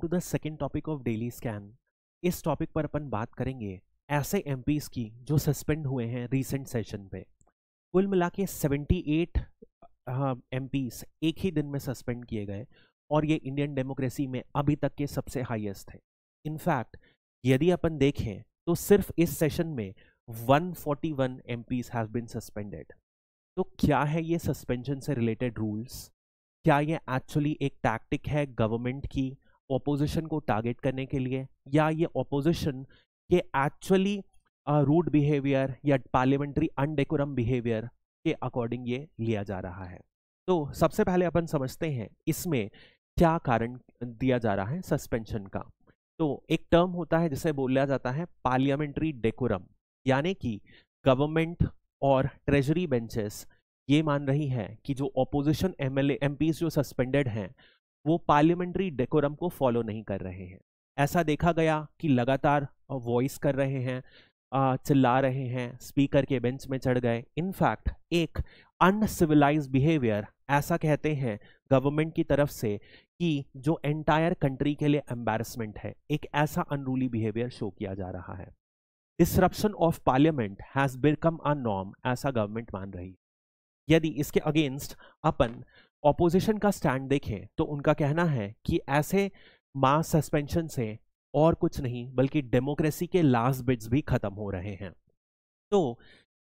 to the second topic of daily scan इस टॉपिक पर अपन बात करेंगे ऐसे एम की जो सस्पेंड हुए हैं रिसेंट सेशन पे कुल मिला के सेवेंटी एट एम एक ही दिन में सस्पेंड किए गए और ये इंडियन डेमोक्रेसी में अभी तक के सबसे हाईएस्ट थे इनफैक्ट यदि अपन देखें तो सिर्फ इस सेशन में 141 forty one M have been suspended तो क्या है ये सस्पेंशन से रिलेटेड रूल्स क्या ये एक्चुअली एक टैक्टिक है गवर्नमेंट की ऑपोजिशन को टारगेट करने के लिए या ये ऑपोजिशन के एक्चुअली रूड बिहेवियर या पार्लियामेंट्री अनडेकोरम बिहेवियर के अकॉर्डिंग ये लिया जा रहा है तो सबसे पहले अपन समझते हैं इसमें क्या कारण दिया जा रहा है सस्पेंशन का तो एक टर्म होता है जिसे बोला जाता है पार्लियामेंट्री डेकोरम यानी कि गवर्नमेंट और ट्रेजरी बेंचेस ये मान रही है कि जो ऑपोजिशन एमएलए एमपीज जो सस्पेंडेड हैं वो पार्लियामेंट्री डेकोरम को फॉलो नहीं कर रहे हैं ऐसा देखा गया कि लगातार वॉइस कर रहे हैं चिल्ला रहे हैं स्पीकर के बेंच में चढ़ गए इनफैक्ट एक अनसिविलाइज बिहेवियर ऐसा कहते हैं गवर्नमेंट की तरफ से कि जो एंटायर कंट्री के लिए एम्बेरसमेंट है एक ऐसा अनरूली बिहेवियर शो किया जा रहा है disruption of parliament has become a norm ऐसा गवर्नमेंट मान रही यदि इसके अगेंस्ट अपन ऑपोजिशन का स्टैंड देखें तो उनका कहना है कि ऐसे मास सस्पेंशन से और कुछ नहीं बल्कि डेमोक्रेसी के लास्ट बिट्स भी खत्म हो रहे हैं तो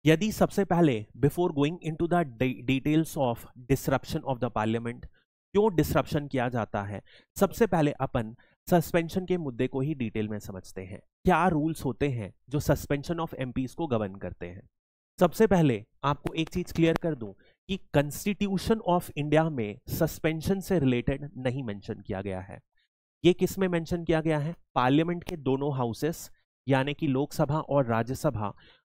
यदि सबसे पहले before going into the details of disruption of the parliament क्यों डिसरप्शन किया जाता है सबसे पहले अपन सस्पेंशन के मुद्दे को ही डिटेल में समझते हैं क्या रूल्स होते हैं जो सस्पेंशन ऑफ एमपीज को गवर्न करते हैं सबसे पहले आपको एक चीज क्लियर कर दूं कि कॉन्स्टिट्यूशन ऑफ इंडिया में सस्पेंशन से रिलेटेड नहीं मेंशन किया गया है ये किस में मेंशन किया गया है पार्लियामेंट के दोनों हाउसेस यानी कि लोकसभा और राज्यसभा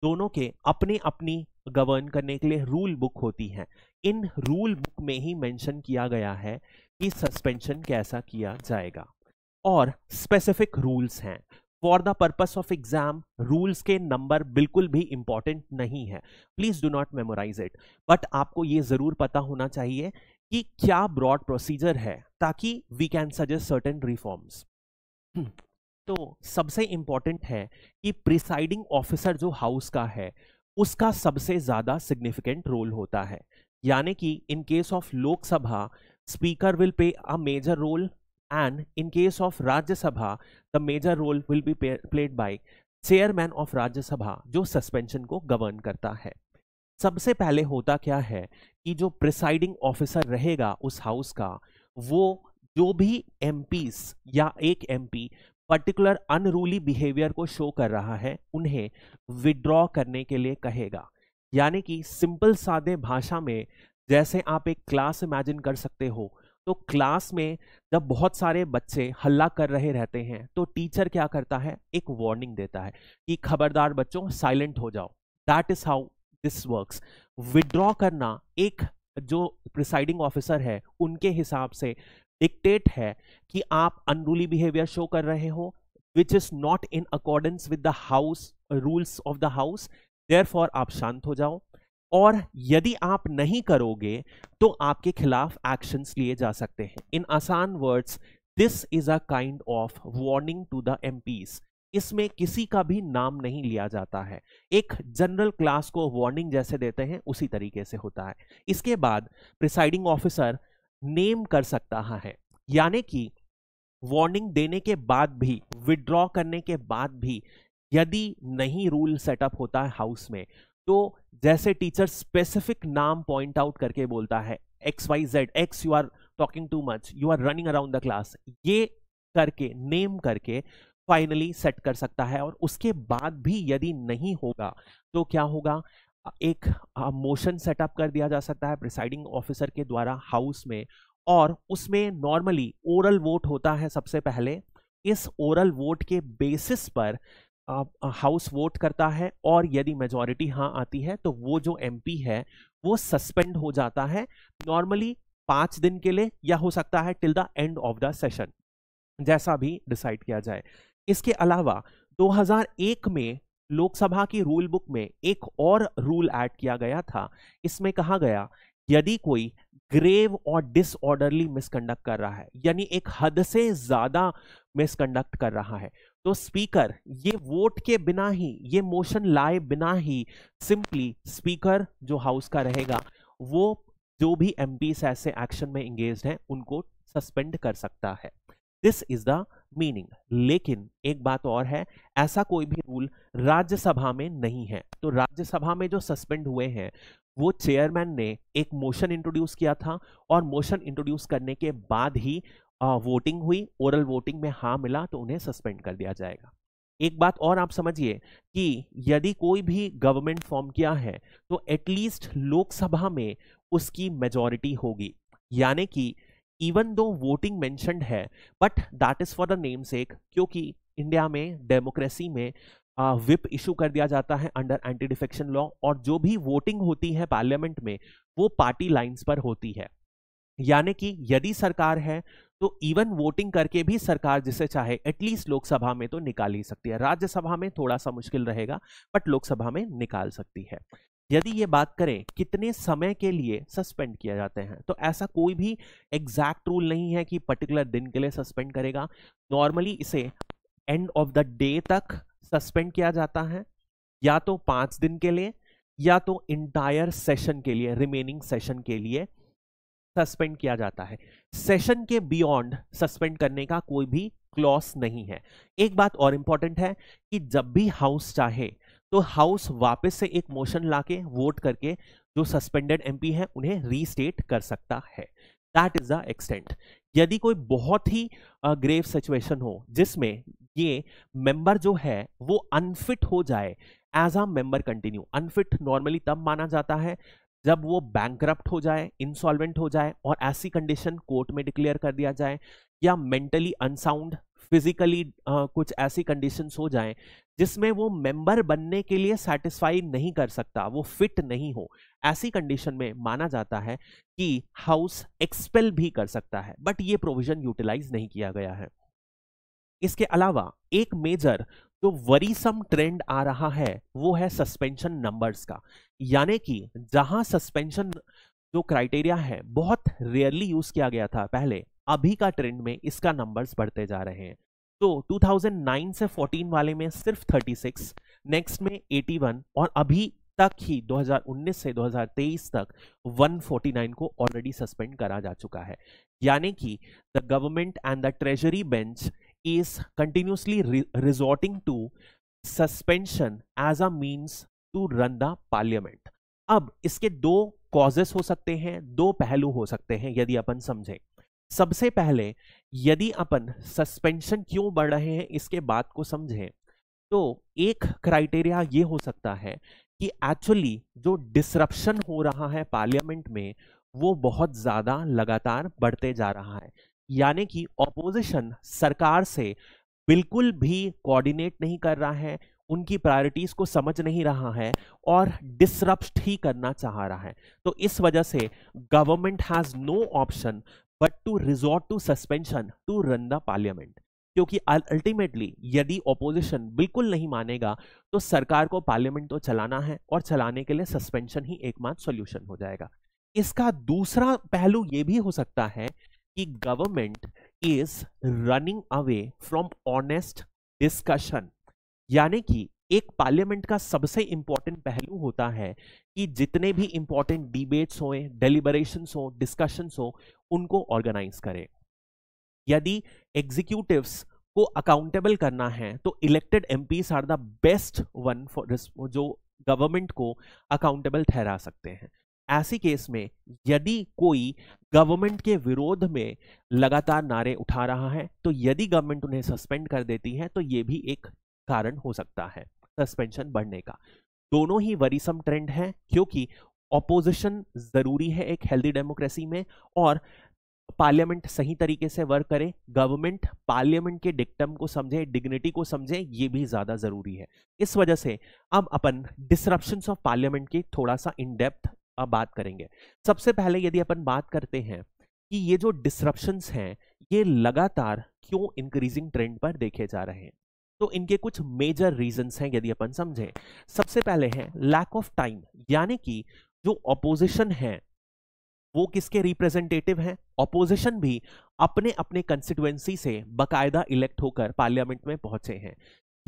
दोनों के अपने अपनी गवर्न करने के लिए रूल बुक होती है इन रूल बुक में ही मेंशन किया गया है कि सस्पेंशन कैसा किया जाएगा और स्पेसिफिक रूल्स हैं for the purpose of exam rules के नंबर बिल्कुल भी इंपॉर्टेंट नहीं है please do not memorise it but आपको ये जरूर पता होना चाहिए कि क्या ब्रॉड प्रोसीजर है ताकि we can suggest certain reforms तो सबसे इंपॉर्टेंट है कि प्रिसाइडिंग ऑफिसर जो हाउस का है उसका सबसे ज्यादा सिग्निफिकेंट रोल होता है यानी कि in case of Lok Sabha speaker will pay a major role and in case of Rajya Sabha, the major role will be played by Chairman of Rajya Sabha, जो suspension को govern करता है सबसे पहले होता क्या है कि जो presiding officer रहेगा उस house का वो जो भी MPs या एक MP पर्टिकुलर अनरूली बिहेवियर को शो कर रहा है उन्हें विड्रॉ करने के लिए कहेगा यानी कि सिंपल सादे भाषा में जैसे आप एक क्लास इमेजिन कर सकते हो तो क्लास में जब बहुत सारे बच्चे हल्ला कर रहे रहते हैं तो टीचर क्या करता है एक वार्निंग देता है कि खबरदार बच्चों साइलेंट हो जाओ that is how this works withdraw करना एक जो प्रिसाइडिंग ऑफिसर है उनके हिसाब से डिक्टेट है कि आप अनरूली बिहेवियर शो कर रहे हो which is not in accordance with the house rules of the house there आप शांत हो जाओ और यदि आप नहीं करोगे तो आपके खिलाफ एक्शंस लिए जा सकते हैं इन आसान words this is a kind of warning to the M इसमें किसी का भी नाम नहीं लिया जाता है एक जनरल क्लास को वार्निंग जैसे देते हैं उसी तरीके से होता है इसके बाद प्रिसाइडिंग ऑफिसर नेम कर सकता है यानी कि वार्निंग देने के बाद भी विड्रॉ करने के बाद भी यदि नहीं रूल सेटअप होता है हाउस में तो जैसे टीचर स्पेसिफिक नाम पॉइंट आउट करके बोलता है X Y Z X you are talking too much you are running around the class ये करके नेम करके फाइनली सेट कर सकता है और उसके बाद भी यदि नहीं होगा तो क्या होगा एक मोशन सेटअप कर दिया जा सकता है प्रिसाइडिंग ऑफिसर के द्वारा हाउस में और उसमें नॉर्मली ओरल वोट होता है सबसे पहले इस ओरल वोट के बेसिस पर हाउस वोट करता है और यदि मेजोरिटी हाँ आती है तो वो जो एमपी है वो सस्पेंड हो जाता है नॉर्मली पांच दिन के लिए या हो सकता है till the end of the session जैसा भी डिसाइड किया जाए इसके अलावा 2001 में लोकसभा की रूल बुक में एक और रूल ऐड किया गया था इसमें कहा गया यदि कोई ग्रेव और डिसऑर्डरली मिसकंडक्ट कर रहा है यानी एक हद से ज़्यादा मिसकंडक्ट कर रहा है तो स्पीकर ये वोट के बिना ही ये मोशन लाए बिना ही सिंपली स्पीकर जो हाउस का रहेगा वो जो भी एम ऐसे एक्शन में इंगेज हैं उनको सस्पेंड कर सकता है दिस इज द मीनिंग लेकिन एक बात और है ऐसा कोई भी रूल राज्यसभा में नहीं है तो राज्यसभा में जो सस्पेंड हुए हैं वो चेयरमैन ने एक मोशन इंट्रोड्यूस किया था और मोशन इंट्रोड्यूस करने के बाद ही वोटिंग हुई ओरल वोटिंग में हाँ मिला तो उन्हें सस्पेंड कर दिया जाएगा एक बात और आप समझिए कि यदि कोई भी गवर्नमेंट फॉर्म किया है तो एटलीस्ट लोकसभा में उसकी मेजोरिटी होगी यानी कि इवन दो वोटिंग मैंशनड है but that is for the name sake क्योंकि इंडिया में डेमोक्रेसी में विप इशू कर दिया जाता है अंडर एंटी डिफेक्शन लॉ और जो भी वोटिंग होती है पार्लियामेंट में वो पार्टी लाइंस पर होती है यानी कि यदि सरकार है तो इवन वोटिंग करके भी सरकार जिसे चाहे एटलीस्ट लोकसभा में तो निकाल ही सकती है राज्यसभा में थोड़ा सा मुश्किल रहेगा बट लोकसभा में निकाल सकती है यदि ये बात करें कितने समय के लिए सस्पेंड किया जाते हैं तो ऐसा कोई भी एग्जैक्ट रूल नहीं है कि पर्टिकुलर दिन के लिए सस्पेंड करेगा नॉर्मली इसे एंड ऑफ द डे तक सस्पेंड किया जाता है या तो पाँच दिन के लिए या तो इंटायर सेशन के लिए रिमेनिंग सेशन के लिए सस्पेंड किया जाता है सेशन के बियॉन्ड सस्पेंड करने का कोई भी क्लॉस नहीं है एक बात और इम्पॉर्टेंट है कि जब भी हाउस चाहे तो हाउस वापस से एक मोशन लाके वोट करके जो सस्पेंडेड एमपी हैं उन्हें रीस्टेट कर सकता है दैट इज द एक्सटेंट यदि कोई बहुत ही ग्रेव सिचुएशन हो जिसमें ये मेंबर जो है वो अनफिट हो जाए as a member continue unfit normally तब माना जाता है जब वो बैंक हो जाए इंसॉल्वेंट हो जाए और ऐसी कंडीशन कोर्ट में डिक्लेयर कर दिया जाए या मेंटली अनसाउंड फिजिकली कुछ ऐसी कंडीशन हो जाए जिसमें वो मेंबर बनने के लिए सेटिस्फाई नहीं कर सकता वो फिट नहीं हो ऐसी कंडीशन में माना जाता है कि हाउस एक्सपेल भी कर सकता है बट ये प्रोविजन यूटिलाइज नहीं किया गया है इसके अलावा एक मेजर जो वरीसम ट्रेंड आ रहा है वो है सस्पेंशन नंबर्स का यानी कि जहां सस्पेंशन जो क्राइटेरिया है बहुत रेयरली यूज किया गया था पहले अभी का ट्रेंड में इसका नंबर्स बढ़ते जा रहे हैं तो 2009 से 14 वाले में सिर्फ 36 नेक्स्ट में 81 और अभी तक ही 2019 से 2023 तक 149 को ऑलरेडी सस्पेंड करा जा चुका है यानी कि the government and the treasury bench is continuously resorting to suspension as a means to run the parliament अब इसके दो कॉजेस हो सकते हैं दो पहलू हो सकते हैं यदि अपन समझें सबसे पहले यदि अपन सस्पेंशन क्यों बढ़ रहे हैं इसके बात को समझें तो एक क्राइटेरिया ये हो सकता है कि एक्चुअली जो डिसरप्शन हो रहा है पार्लियामेंट में वो बहुत ज़्यादा लगातार बढ़ते जा रहा है यानी कि ऑपोजिशन सरकार से बिल्कुल भी कोऑर्डिनेट नहीं कर रहा है उनकी प्रायोरिटीज़ को समझ नहीं रहा है और डिसरप्ट ही करना चाह रहा है तो इस वजह से government has no option but to resort to suspension to run the parliament क्योंकि अल्टीमेटली यदि ऑपोजिशन बिल्कुल नहीं मानेगा तो सरकार को पार्लियामेंट तो चलाना है और चलाने के लिए सस्पेंशन ही एकमात्र सोल्यूशन हो जाएगा इसका दूसरा पहलू ये भी हो सकता है कि government is running away from honest discussion यानी कि एक पार्लियामेंट का सबसे इंपॉर्टेंट पहलू होता है कि जितने भी इंपॉर्टेंट डिबेट्स हो डेलिबरेशन हो डिस्कशन हो उनको ऑर्गेनाइज करें यदि एग्जीक्यूटिव को अकाउंटेबल करना है तो elected MPs are the best one for जो गवर्नमेंट को अकाउंटेबल ठहरा सकते हैं ऐसी केस में यदि कोई गवर्नमेंट के विरोध में लगातार नारे उठा रहा है तो यदि गवर्नमेंट उन्हें सस्पेंड कर देती है तो ये भी एक कारण हो सकता है सस्पेंशन बढ़ने का दोनों ही वरीसम ट्रेंड है क्योंकि ऑपोजिशन जरूरी है एक हेल्दी डेमोक्रेसी में और पार्लियामेंट सही तरीके से वर्क करे गवर्नमेंट पार्लियामेंट के डिक्टम को समझे डिग्निटी को समझे ये भी ज़्यादा ज़रूरी है इस वजह से अब अपन डिसरप्शन ऑफ पार्लियामेंट की थोड़ा सा इनडेप्थ अब बात करेंगे सबसे पहले यदि अपन बात करते हैं कि ये जो डिसरप्शंस हैं ये लगातार क्यों इंक्रीजिंग ट्रेंड पर देखे जा रहे हैं तो इनके कुछ मेजर रीजंस हैं यदि अपन समझें सबसे पहले है लैक ऑफ टाइम यानी कि जो ऑपोजिशन है वो किसके रिप्रेजेंटेटिव हैं ऑपोजिशन भी अपने अपने कंस्टिट्युएंसी से बकायदा इलेक्ट होकर पार्लियामेंट में पहुंचे हैं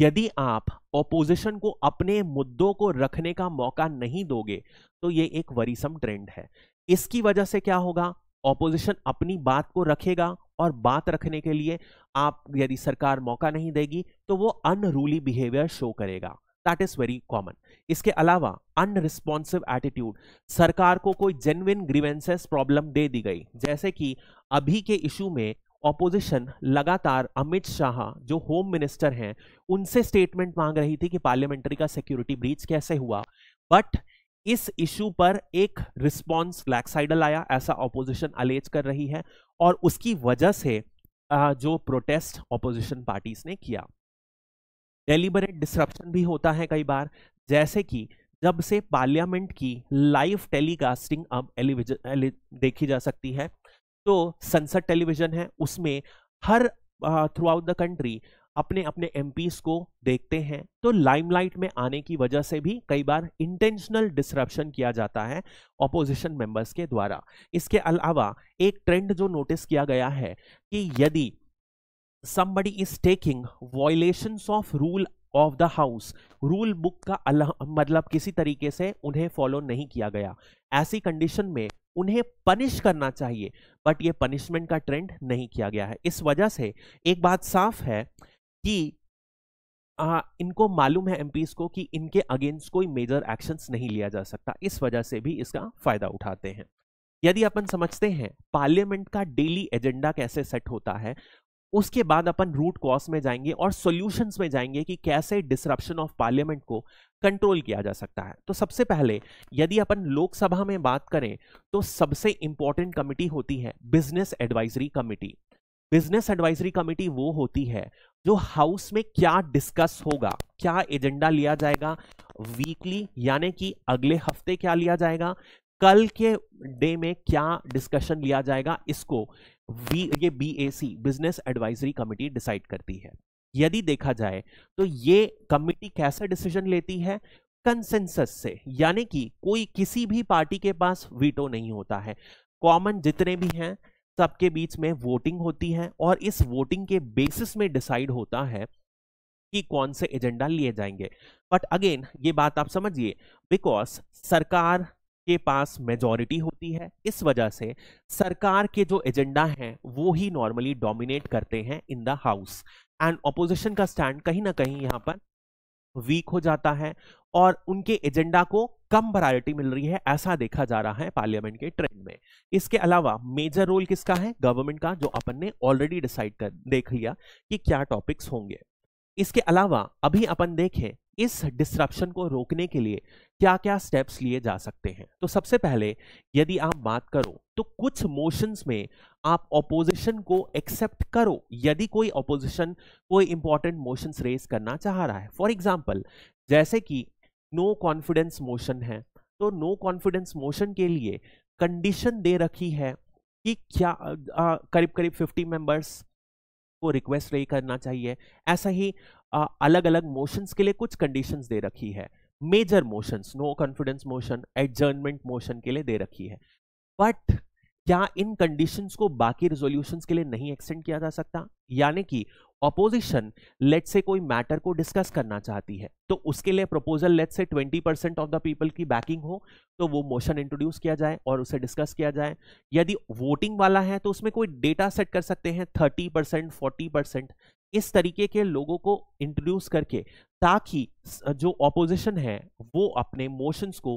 यदि आप ऑपोजिशन को अपने मुद्दों को रखने का मौका नहीं दोगे तो ये एक वरीसम ट्रेंड है इसकी वजह से क्या होगा ऑपोजिशन अपनी बात को रखेगा और बात रखने के लिए आप यदि सरकार मौका नहीं देगी तो वो अनरूली बिहेवियर शो करेगा दैट इज वेरी कॉमन इसके अलावा अनरिस्पॉन्सिव एटीट्यूड सरकार को कोई जेनविन ग्रीवेंसेस प्रॉब्लम दे दी गई जैसे कि अभी के इशू में ऑपोजिशन लगातार अमित शाह जो होम मिनिस्टर हैं उनसे स्टेटमेंट मांग रही थी कि पार्लियामेंट्री का सिक्योरिटी ब्रीच कैसे हुआ बट इस इशू पर एक रिस्पॉन्स ब्लैकसाइडल आया ऐसा ऑपोजिशन अलेज कर रही है और उसकी वजह से जो प्रोटेस्ट ऑपोजिशन पार्टीज ने किया डेलीबरेट डिस्ट्रप्शन भी होता है कई बार जैसे कि जब से पार्लियामेंट की लाइव टेलीकास्टिंग अब देखी जा सकती है तो संसद टेलीविजन है उसमें हर थ्रू आउट द कंट्री अपने अपने एम को देखते हैं तो लाइमलाइट में आने की वजह से भी कई बार इंटेंशनल डिसरप्शन किया जाता है ऑपोजिशन मेंबर्स के द्वारा इसके अलावा एक ट्रेंड जो नोटिस किया गया है कि यदि somebody is taking violations of rule of the house rule book का मतलब किसी तरीके से उन्हें फॉलो नहीं किया गया ऐसी कंडीशन में उन्हें पनिश करना चाहिए बट ये पनिशमेंट का ट्रेंड नहीं किया गया है इस वजह से एक बात साफ है कि आ, इनको मालूम है एमपीस को कि इनके अगेंस्ट कोई मेजर एक्शंस नहीं लिया जा सकता इस वजह से भी इसका फायदा उठाते हैं यदि अपन समझते हैं पार्लियामेंट का डेली एजेंडा कैसे सेट होता है उसके बाद अपन रूट कॉज में जाएंगे और सॉल्यूशंस में जाएंगे कि कैसे डिसरप्शन ऑफ पार्लियामेंट को कंट्रोल किया जा सकता है तो सबसे पहले यदि अपन लोकसभा में बात करें तो सबसे इंपॉर्टेंट कमिटी होती है business advisory committee business advisory committee वो होती है जो हाउस में क्या डिस्कस होगा क्या एजेंडा लिया जाएगा वीकली यानी कि अगले हफ्ते क्या लिया जाएगा कल के डे में क्या डिस्कशन लिया जाएगा इसको वी ये BAC business advisory committee decide करती है यदि देखा जाए तो ये कमिटी कैसा डिसीजन लेती है कंसेंसस से यानी कि कोई किसी भी पार्टी के पास वीटो नहीं होता है कॉमन जितने भी हैं सबके बीच में वोटिंग होती है और इस वोटिंग के बेसिस में डिसाइड होता है कि कौन से एजेंडा लिए जाएंगे बट अगेन ये बात आप समझिए बिकॉज सरकार के पास मेजॉरिटी होती है इस वजह से सरकार के जो एजेंडा हैं वो ही नॉर्मली डोमिनेट करते हैं in the house and opposition का स्टैंड कहीं ना कहीं यहाँ पर वीक हो जाता है और उनके एजेंडा को कम वैरायटी मिल रही है ऐसा देखा जा रहा है पार्लियामेंट के ट्रेंड में इसके अलावा मेजर रोल किसका है गवर्नमेंट का जो अपन ने ऑलरेडी डिसाइड कर देख लिया कि क्या टॉपिक्स होंगे इसके अलावा अभी अपन देखें इस डिस्ट्रप्शन को रोकने के लिए क्या क्या स्टेप्स लिए जा सकते हैं तो सबसे पहले यदि आप बात करो तो कुछ मोशंस में आप ऑपोजिशन को एक्सेप्ट करो यदि कोई ऑपोजिशन कोई इंपॉर्टेंट मोशंस रेज करना चाह रहा है फॉर एग्जाम्पल जैसे कि नो कॉन्फिडेंस मोशन है तो नो कॉन्फिडेंस मोशन के लिए कंडीशन दे रखी है कि क्या आ, करीब करीब 50 मेंबर्स को रिक्वेस्ट रे करना चाहिए ऐसा ही आ, अलग अलग मोशंस के लिए कुछ कंडीशंस दे रखी है major motion no confidence motion adjournment motion के लिए दे रखी है बट क्या इन कंडीशन को बाकी रेजोल्यूशन के लिए नहीं एक्सटेंड किया जा सकता यानी कि ऑपोजिशन लेट से कोई मैटर को डिस्कस करना चाहती है तो उसके लिए proposal let say 20 percent of the people की बैकिंग हो तो वो मोशन इंट्रोड्यूस किया जाए और उसे डिस्कस किया जाए यदि वोटिंग वाला है तो उसमें कोई डेटा सेट कर सकते हैं 30 परसेंट फोर्टी परसेंट इस तरीके के लोगों को इंट्रोड्यूस करके ताकि जो ऑपोजिशन है वो अपने मोशंस को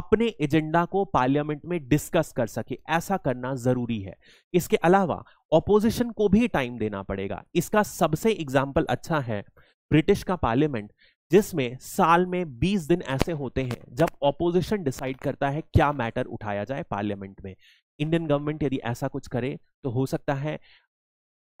अपने एजेंडा को पार्लियामेंट में डिस्कस कर सके ऐसा करना जरूरी है इसके अलावा ऑपोजिशन को भी टाइम देना पड़ेगा इसका सबसे एग्जाम्पल अच्छा है ब्रिटिश का पार्लियामेंट जिसमें साल में 20 दिन ऐसे होते हैं जब ऑपोजिशन डिसाइड करता है क्या मैटर उठाया जाए पार्लियामेंट में इंडियन गवर्नमेंट यदि ऐसा कुछ करे तो हो सकता है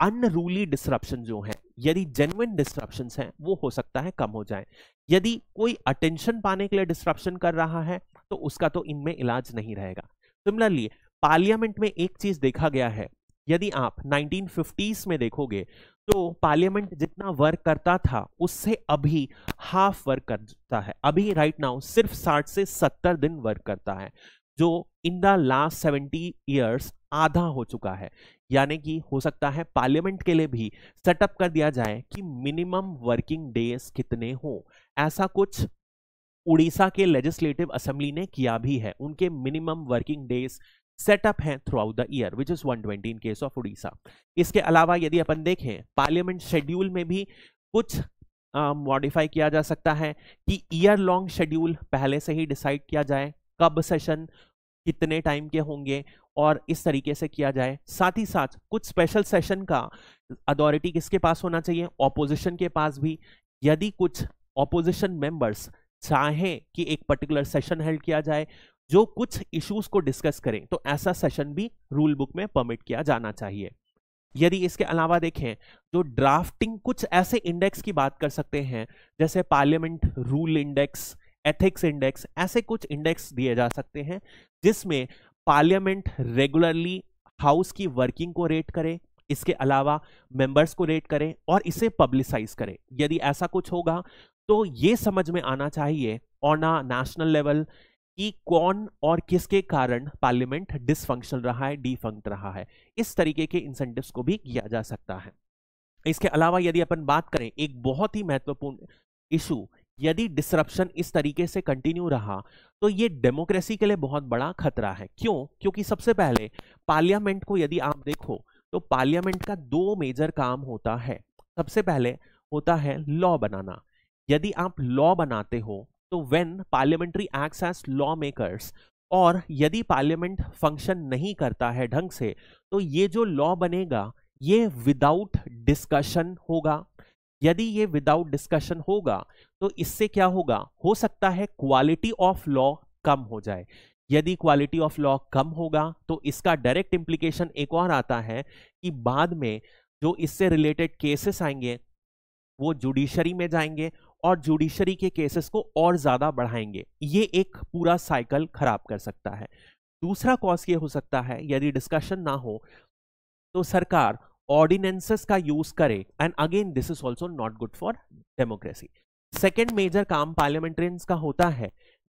अनरूली डिस्ट्रप्शन जो है यदि जेनुइन डिस्ट्रप्शन हैं वो हो सकता है कम हो जाए यदि कोई अटेंशन पाने के लिए डिस्ट्रप्शन कर रहा है तो उसका तो इनमें इलाज नहीं रहेगा सिमिलरली पार्लियामेंट में एक चीज देखा गया है यदि आप 1950s में देखोगे तो पार्लियामेंट जितना वर्क करता था उससे अभी हाफ वर्क करता है अभी राइट नाउ सिर्फ 60 से 70 दिन वर्क करता है जो इन द लास्ट 70 इयर्स आधा हो चुका है यानी कि हो सकता है पार्लियामेंट के लिए भी सेटअप कर दिया जाए कि मिनिमम वर्किंग डेज कितने हो ऐसा कुछ उड़ीसा के लेजिस्लेटिव असेंबली ने किया भी है उनके मिनिमम वर्किंग डेज सेटअप हैं throughout the year which is 120 in case of Orissa इसके अलावा यदि अपन देखें पार्लियामेंट शेड्यूल में भी कुछ मॉडिफाई uh, किया जा सकता है कि ईयर लॉन्ग शेड्यूल पहले से ही डिसाइड किया जाए कब सेशन कितने टाइम के होंगे और इस तरीके से किया जाए साथ ही साथ कुछ स्पेशल सेशन का अथॉरिटी किसके पास होना चाहिए ऑपोजिशन के पास भी यदि कुछ ऑपोजिशन मेंबर्स चाहें कि एक पर्टिकुलर सेशन हेल्ड किया जाए जो कुछ इश्यूज को डिस्कस करें तो ऐसा सेशन भी रूल बुक में परमिट किया जाना चाहिए यदि इसके अलावा देखें तो ड्राफ्टिंग कुछ ऐसे इंडेक्स की बात कर सकते हैं जैसे parliament rule index ethics index ऐसे कुछ इंडेक्स दिए जा सकते हैं जिसमें पार्लियामेंट रेगुलरली हाउस की वर्किंग को रेट करे इसके अलावा मेंबर्स को रेट करें और इसे पब्लिसाइज करें यदि ऐसा कुछ होगा तो ये समझ में आना चाहिए ऑन अ नेशनल लेवल कि कौन और किसके कारण पार्लियामेंट डिसफंक्शनल रहा है डिफंक्ट रहा है इस तरीके के इंसेंटिव्स को भी किया जा सकता है इसके अलावा यदि अपन बात करें एक बहुत ही महत्वपूर्ण इशू यदि डिसरप्शन इस तरीके से कंटिन्यू रहा तो ये डेमोक्रेसी के लिए बहुत बड़ा खतरा है क्यों क्योंकि सबसे पहले पार्लियामेंट को यदि आप देखो तो पार्लियामेंट का दो मेजर काम होता है सबसे पहले होता है लॉ बनाना यदि आप लॉ बनाते हो तो when parliamentary acts as law makers और यदि पार्लियामेंट फंक्शन नहीं करता है ढंग से तो ये जो लॉ बनेगा ये विदाउट डिस्कशन होगा यदि ये विदाउट डिस्कशन होगा तो इससे क्या होगा हो सकता है क्वालिटी ऑफ लॉ कम हो जाए यदि क्वालिटी ऑफ लॉ कम होगा तो इसका डायरेक्ट इम्प्लीकेशन एक और आता है कि बाद में जो इससे रिलेटेड केसेस आएंगे वो जुडिशरी में जाएंगे और जुडिशरी के केसेस को और ज़्यादा बढ़ाएंगे ये एक पूरा साइकिल खराब कर सकता है दूसरा कॉज ये हो सकता है यदि डिस्कशन ना हो तो सरकार ऑर्डिनेंसेस का यूज करे and again this is also not good for democracy second major काम पार्लियामेंटेरियंस का होता है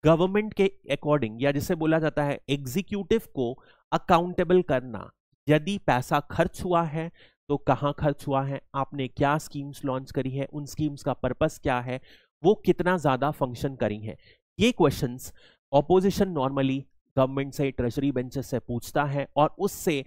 गवर्नमेंट के अकॉर्डिंग या जिसे बोला जाता है एग्जीक्यूटिव को अकाउंटेबल करना यदि पैसा खर्च हुआ है तो कहाँ खर्च हुआ है आपने क्या स्कीम्स लॉन्च करी है उन स्कीम्स का पर्पस क्या है वो कितना ज़्यादा फंक्शन करी है ये क्वेश्चंस ऑपोजिशन नॉर्मली गवर्नमेंट से ट्रेजरी बेंचेस से पूछता है और उससे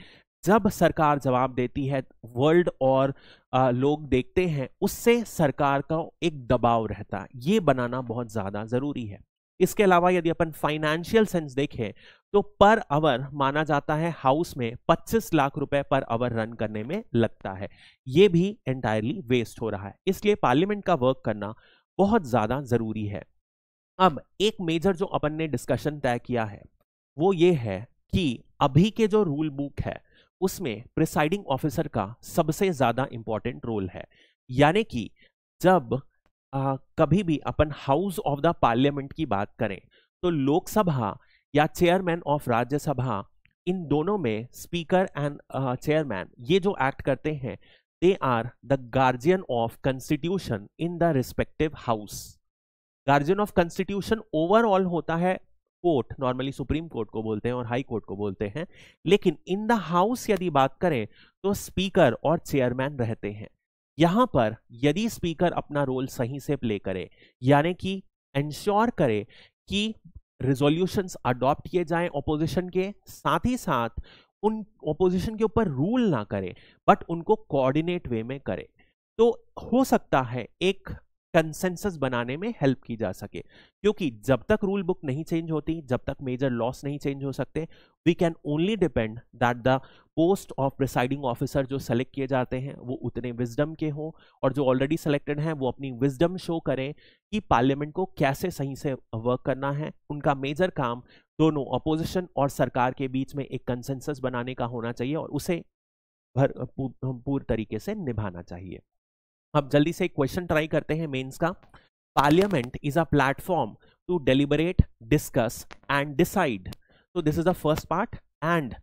जब सरकार जवाब देती है वर्ल्ड और आ, लोग देखते हैं उससे सरकार का एक दबाव रहता है ये बनाना बहुत ज़्यादा ज़रूरी है इसके अलावा यदि अपन फाइनेंशियल सेंस देखें तो पर आवर माना जाता है हाउस में 25 लाख रुपए पर आवर रन करने में लगता है ये भी एंटायरली वेस्ट हो रहा है इसलिए पार्लियामेंट का वर्क करना बहुत ज़्यादा ज़रूरी है अब एक मेजर जो अपन ने डिस्कशन तय किया है वो ये है कि अभी के जो रूल बुक है उसमें प्रिसाइडिंग ऑफिसर का सबसे ज़्यादा इम्पॉर्टेंट रोल है यानी कि जब आ, कभी भी अपन हाउस ऑफ द पार्लियामेंट की बात करें तो लोकसभा या चेयरमैन ऑफ राज्यसभा इन दोनों में स्पीकर एंड चेयरमैन ये जो एक्ट करते हैं they are the guardian of constitution in the respective house guardian of constitution overall होता है कोर्ट नॉर्मली सुप्रीम कोर्ट को बोलते हैं और हाई कोर्ट को बोलते हैं लेकिन इन द हाउस यदि बात करें तो स्पीकर और चेयरमैन रहते हैं यहां पर यदि स्पीकर अपना रोल सही से प्ले करे यानी कि एंश्योर करे कि रिजोल्यूशंस अडॉप्ट किए जाएं ओपोजिशन के साथ ही साथ उन ओपोजिशन के ऊपर रूल ना करे बट उनको कोऑर्डिनेट वे में करे तो हो सकता है एक कंसेंसस बनाने में हेल्प की जा सके क्योंकि जब तक रूल बुक नहीं चेंज होती जब तक मेजर लॉस नहीं चेंज हो सकते we can only depend that the post of presiding officer जो सेलेक्ट किए जाते हैं वो उतने विजडम के हों और जो ऑलरेडी सेलेक्टेड हैं वो अपनी विजडम शो करें कि पार्लियामेंट को कैसे सही से वर्क करना है उनका मेजर काम दोनों अपोजिशन और सरकार के बीच में एक कंसेंसस बनाने का होना चाहिए और उसे भर पूर, पूर तरीके से निभाना चाहिए अब जल्दी से एक क्वेश्चन ट्राई करते हैं मेंस का parliament is a platform to deliberate discuss and decide तो this is the first part and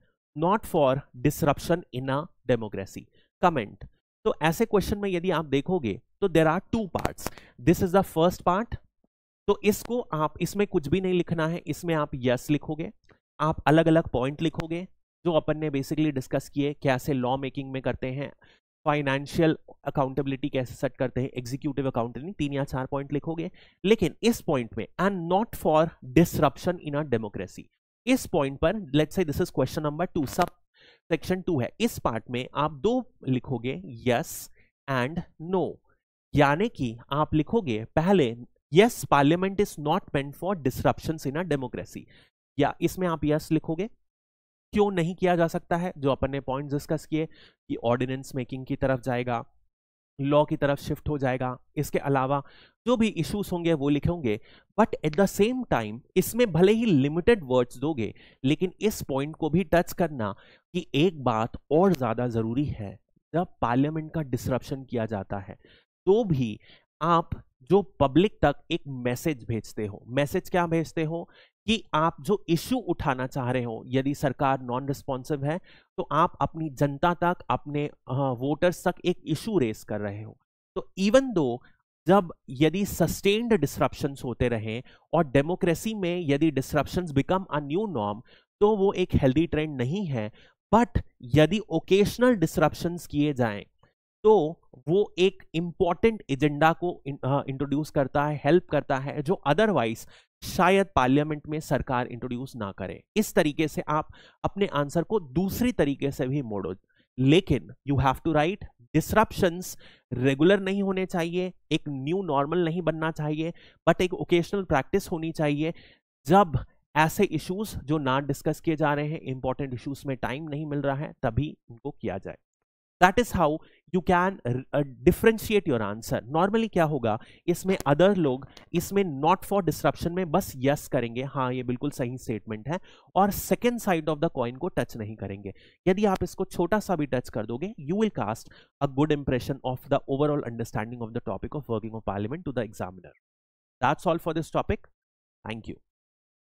not for disruption in a democracy comment तो ऐसे क्वेश्चन में यदि आप देखोगे तो there are two part this is the first part तो इसको आप इसमें कुछ भी नहीं लिखना है इसमें आप यस yes लिखोगे आप अलग अलग पॉइंट लिखोगे जो अपन ने बेसिकली डिस्कस किए कैसे लॉ मेकिंग में करते हैं फाइनेंशियल अकाउंटेबिलिटी कैसे सेट करते हैं एग्जीक्यूटिव अकाउंटेंट तीन या चार पॉइंट लिखोगे लेकिन इस पॉइंट में and not for disruption in a democracy इस पॉइंट पर let say this is question number two sub section two है इस पार्ट में आप दो लिखोगे यस एंड नो यानी कि आप लिखोगे पहले yes parliament is not meant for disruption in a democracy या इसमें आप यस yes लिखोगे क्यों नहीं किया जा सकता है जो अपन ने पॉइंट डिस्कस किए कि ऑर्डिनेंस मेकिंग की तरफ जाएगा लॉ की तरफ शिफ्ट हो जाएगा इसके अलावा जो भी इश्यूज होंगे वो लिखे होंगे but at the same time इसमें भले ही लिमिटेड वर्ड्स दोगे लेकिन इस पॉइंट को भी टच करना कि एक बात और ज़्यादा ज़रूरी है जब पार्लियामेंट का डिसरप्शन किया जाता है तो भी आप जो पब्लिक तक एक मैसेज भेजते हो मैसेज क्या भेजते हो कि आप जो इश्यू उठाना चाह रहे हो यदि सरकार नॉन रिस्पॉन्सिव है तो आप अपनी जनता तक अपने वोटर्स तक एक इशू रेस कर रहे हो तो इवन दो जब यदि सस्टेन्ड डिस्ट्रप्शन होते रहे और डेमोक्रेसी में यदि disruption become a new norm तो वो एक हेल्दी ट्रेंड नहीं है बट यदि ओकेशनल डिस्ट्रप्शन किए जाएं तो वो एक इंपॉर्टेंट एजेंडा को इंट्रोड्यूस हाँ, करता है हेल्प करता है जो अदरवाइज शायद पार्लियामेंट में सरकार इंट्रोड्यूस ना करे इस तरीके से आप अपने आंसर को दूसरी तरीके से भी मोड़ो लेकिन you have to write disruptions regular नहीं होने चाहिए एक न्यू नॉर्मल नहीं बनना चाहिए बट एक ओकेशनल प्रैक्टिस होनी चाहिए जब ऐसे इश्यूज जो ना डिस्कस किए जा रहे हैं इंपॉर्टेंट इश्यूज में टाइम नहीं मिल रहा है तभी उनको किया जाए that is how you can differentiate your answer normally क्या होगा इसमें अदर लोग इसमें नॉट फॉर डिस्ट्रप्शन में बस यस yes करेंगे हाँ ये बिल्कुल सही स्टेटमेंट है और second side of the coin को टच नहीं करेंगे यदि आप इसको छोटा सा भी टच कर दोगे you will cast a good impression of the overall understanding of the topic of working of parliament to the examiner that's all for this topic thank you